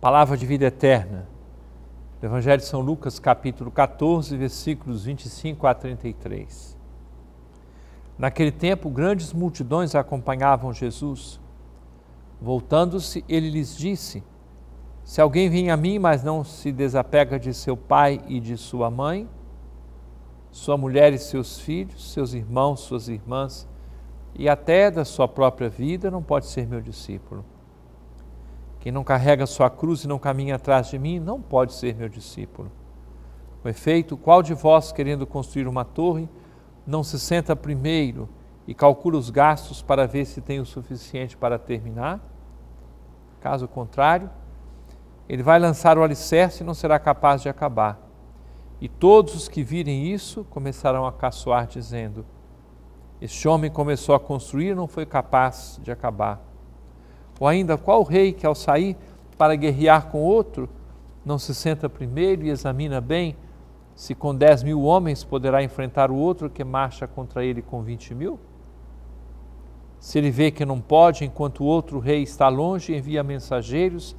Palavra de vida eterna. Do Evangelho de São Lucas, capítulo 14, versículos 25 a 33. Naquele tempo, grandes multidões acompanhavam Jesus. Voltando-se, ele lhes disse: Se alguém vem a mim, mas não se desapega de seu pai e de sua mãe, sua mulher e seus filhos, seus irmãos, suas irmãs, e até da sua própria vida, não pode ser meu discípulo. Quem não carrega sua cruz e não caminha atrás de mim não pode ser meu discípulo. Com efeito, qual de vós, querendo construir uma torre, não se senta primeiro e calcula os gastos para ver se tem o suficiente para terminar? Caso contrário, ele vai lançar o alicerce e não será capaz de acabar. E todos os que virem isso começarão a caçoar, dizendo: Este homem começou a construir e não foi capaz de acabar. Ou ainda, qual rei que ao sair para guerrear com outro, não se senta primeiro e examina bem se com 10 mil homens poderá enfrentar o outro que marcha contra ele com 20 mil? Se ele vê que não pode, enquanto o outro rei está longe, envia mensageiros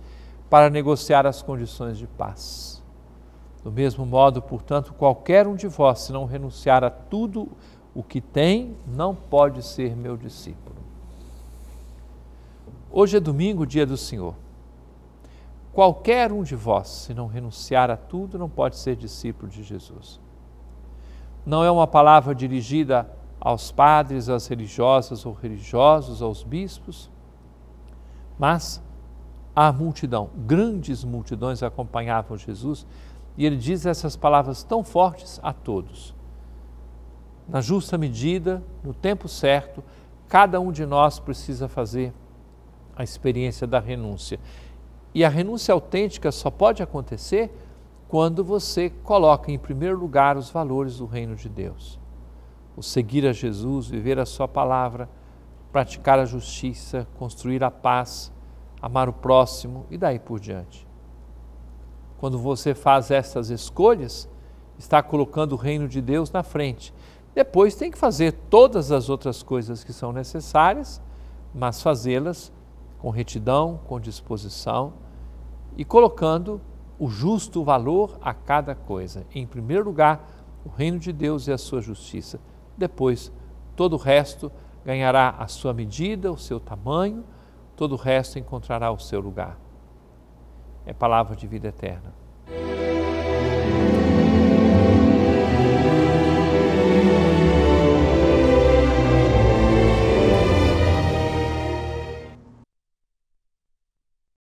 para negociar as condições de paz. Do mesmo modo, portanto, qualquer um de vós, se não renunciar a tudo o que tem, não pode ser meu discípulo. Hoje é domingo, dia do Senhor. Qualquer um de vós, se não renunciar a tudo, não pode ser discípulo de Jesus. Não é uma palavra dirigida aos padres, às religiosas ou religiosos, aos bispos, mas à multidão. Grandes multidões acompanhavam Jesus e ele diz essas palavras tão fortes a todos. Na justa medida, no tempo certo, cada um de nós precisa fazer a experiência da renúncia. E a renúncia autêntica só pode acontecer quando você coloca em primeiro lugar os valores do reino de Deus. O seguir a Jesus, viver a sua palavra, praticar a justiça, construir a paz, amar o próximo e daí por diante. Quando você faz essas escolhas, está colocando o reino de Deus na frente. Depois tem que fazer todas as outras coisas que são necessárias, mas fazê-las com retidão, com disposição e colocando o justo valor a cada coisa. Em primeiro lugar, o reino de Deus e a sua justiça. Depois, todo o resto ganhará a sua medida, o seu tamanho, todo o resto encontrará o seu lugar. É palavra de vida eterna.